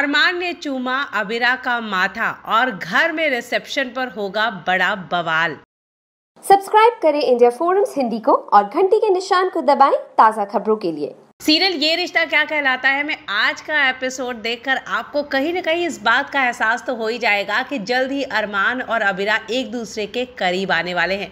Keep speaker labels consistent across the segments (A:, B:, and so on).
A: अरमान ने चूमा अबिरा का माथा और घर में रिसेप्शन पर होगा बड़ा बवाल
B: सब्सक्राइब करें इंडिया फोरम्स हिंदी को और घंटी के निशान को दबाएं ताज़ा खबरों के लिए
A: सीरियल ये रिश्ता क्या कहलाता है मैं आज का एपिसोड देखकर आपको कहीं ना कहीं इस बात का एहसास तो हो ही जाएगा कि जल्द ही अरमान और अबीरा एक दूसरे के करीब आने वाले हैं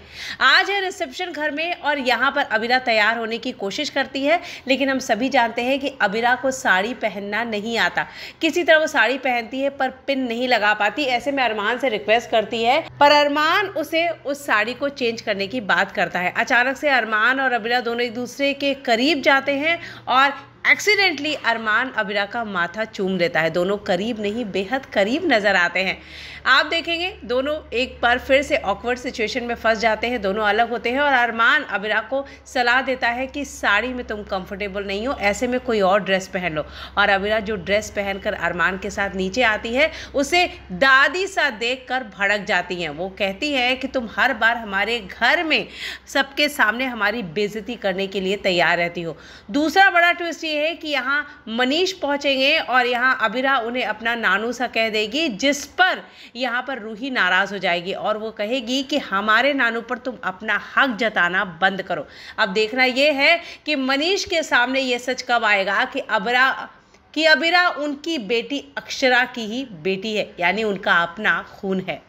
A: आज है रिसेप्शन घर में और यहाँ पर अबीरा तैयार होने की कोशिश करती है लेकिन हम सभी जानते हैं कि अबीरा को साड़ी पहनना नहीं आता किसी तरह वो साड़ी पहनती है पर पिन नहीं लगा पाती ऐसे में अरमान से रिक्वेस्ट करती है पर अरमान उसे उस साड़ी को चेंज करने की बात करता है अचानक से अरमान और अबीरा दोनों एक दूसरे के करीब जाते हैं और एक्सीडेंटली अरमान अबिरा का माथा चूम लेता है दोनों करीब नहीं बेहद करीब नज़र आते हैं आप देखेंगे दोनों एक बार फिर से ऑकवर्ड सिचुएशन में फंस जाते हैं दोनों अलग होते हैं और अरमान अबिरा को सलाह देता है कि साड़ी में तुम कंफर्टेबल नहीं हो ऐसे में कोई और ड्रेस पहन लो और अबिरा जो ड्रेस पहनकर अरमान के साथ नीचे आती है उसे दादी सा देख कर भड़क जाती हैं वो कहती है कि तुम हर बार हमारे घर में सबके सामने हमारी बेजती करने के लिए तैयार रहती हो दूसरा बड़ा ट्विस्ट ये है कि यहाँ मनीष पहुँचेंगे और यहाँ अबिरा उन्हें अपना नानू सा कह देगी जिस पर यहाँ पर रूही नाराज़ हो जाएगी और वो कहेगी कि हमारे नानू पर तुम अपना हक जताना बंद करो अब देखना ये है कि मनीष के सामने ये सच कब आएगा कि अबरा कि अबिरा उनकी बेटी अक्षरा की ही बेटी है यानी उनका अपना खून है